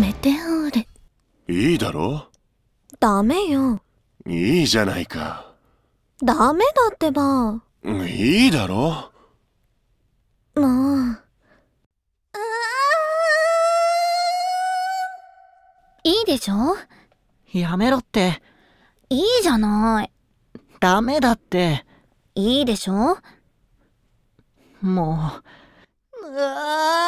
メテオーレいいだろダメよいいじゃないかダメだってばいいだろもういいでしょやめろっていいじゃないダメだっていいでしょもううわ